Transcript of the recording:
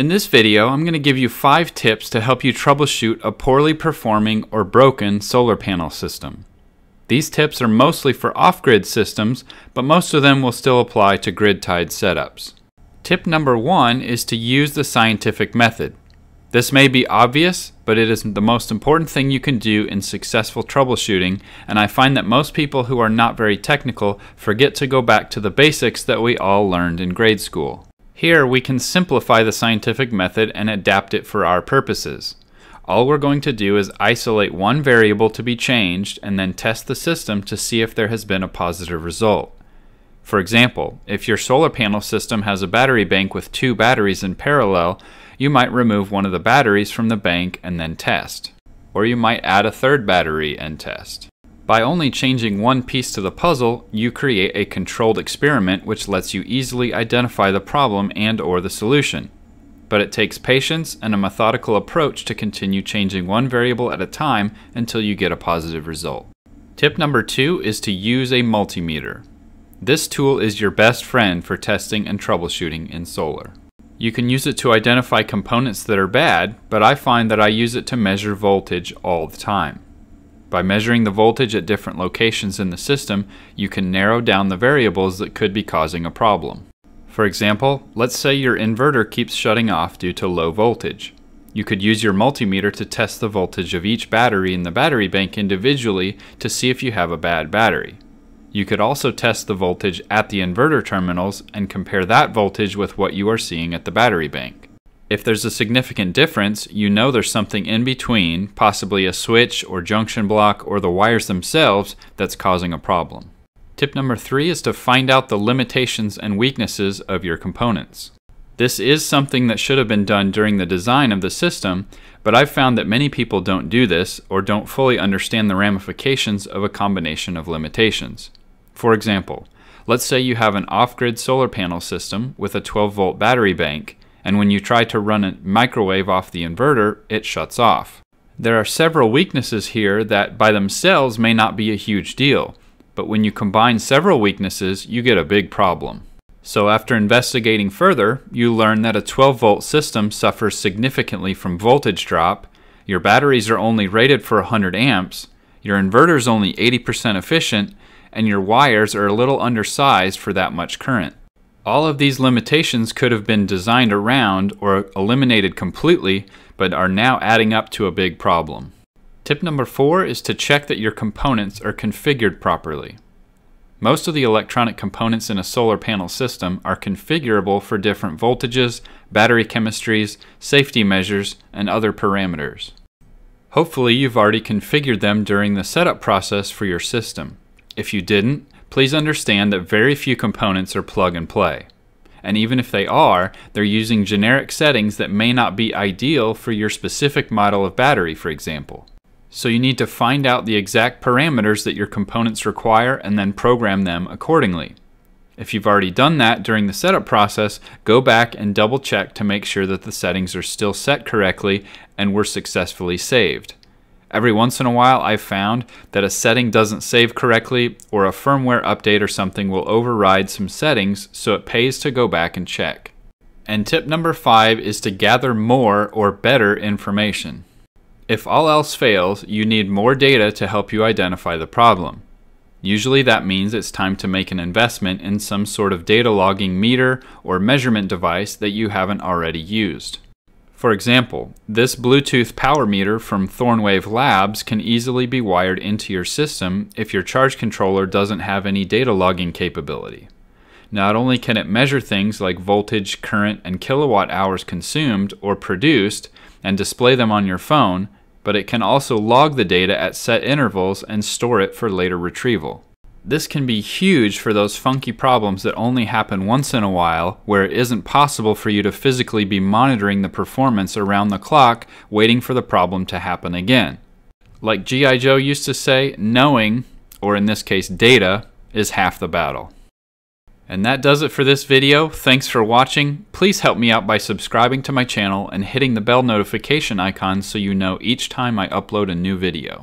In this video, I'm going to give you 5 tips to help you troubleshoot a poorly performing or broken solar panel system. These tips are mostly for off-grid systems, but most of them will still apply to grid-tied setups. Tip number 1 is to use the scientific method. This may be obvious, but it is the most important thing you can do in successful troubleshooting, and I find that most people who are not very technical forget to go back to the basics that we all learned in grade school. Here we can simplify the scientific method and adapt it for our purposes. All we're going to do is isolate one variable to be changed and then test the system to see if there has been a positive result. For example, if your solar panel system has a battery bank with two batteries in parallel, you might remove one of the batteries from the bank and then test. Or you might add a third battery and test. By only changing one piece to the puzzle, you create a controlled experiment which lets you easily identify the problem and or the solution. But it takes patience and a methodical approach to continue changing one variable at a time until you get a positive result. Tip number two is to use a multimeter. This tool is your best friend for testing and troubleshooting in solar. You can use it to identify components that are bad, but I find that I use it to measure voltage all the time. By measuring the voltage at different locations in the system, you can narrow down the variables that could be causing a problem. For example, let's say your inverter keeps shutting off due to low voltage. You could use your multimeter to test the voltage of each battery in the battery bank individually to see if you have a bad battery. You could also test the voltage at the inverter terminals and compare that voltage with what you are seeing at the battery bank. If there's a significant difference, you know there's something in between, possibly a switch or junction block or the wires themselves, that's causing a problem. Tip number three is to find out the limitations and weaknesses of your components. This is something that should have been done during the design of the system, but I've found that many people don't do this or don't fully understand the ramifications of a combination of limitations. For example, let's say you have an off-grid solar panel system with a 12 volt battery bank and when you try to run a microwave off the inverter, it shuts off. There are several weaknesses here that by themselves may not be a huge deal, but when you combine several weaknesses, you get a big problem. So after investigating further, you learn that a 12 volt system suffers significantly from voltage drop, your batteries are only rated for 100 amps, your inverter is only 80% efficient, and your wires are a little undersized for that much current. All of these limitations could have been designed around or eliminated completely, but are now adding up to a big problem. Tip number four is to check that your components are configured properly. Most of the electronic components in a solar panel system are configurable for different voltages, battery chemistries, safety measures, and other parameters. Hopefully you've already configured them during the setup process for your system. If you didn't, Please understand that very few components are plug and play. And even if they are, they're using generic settings that may not be ideal for your specific model of battery, for example. So you need to find out the exact parameters that your components require and then program them accordingly. If you've already done that during the setup process, go back and double check to make sure that the settings are still set correctly and were successfully saved. Every once in a while, I've found that a setting doesn't save correctly or a firmware update or something will override some settings, so it pays to go back and check. And tip number five is to gather more or better information. If all else fails, you need more data to help you identify the problem. Usually that means it's time to make an investment in some sort of data logging meter or measurement device that you haven't already used. For example, this Bluetooth power meter from Thornwave Labs can easily be wired into your system if your charge controller doesn't have any data logging capability. Not only can it measure things like voltage, current, and kilowatt hours consumed or produced and display them on your phone, but it can also log the data at set intervals and store it for later retrieval. This can be huge for those funky problems that only happen once in a while, where it isn't possible for you to physically be monitoring the performance around the clock, waiting for the problem to happen again. Like G.I. Joe used to say, knowing, or in this case data, is half the battle. And that does it for this video. Thanks for watching. Please help me out by subscribing to my channel and hitting the bell notification icon so you know each time I upload a new video.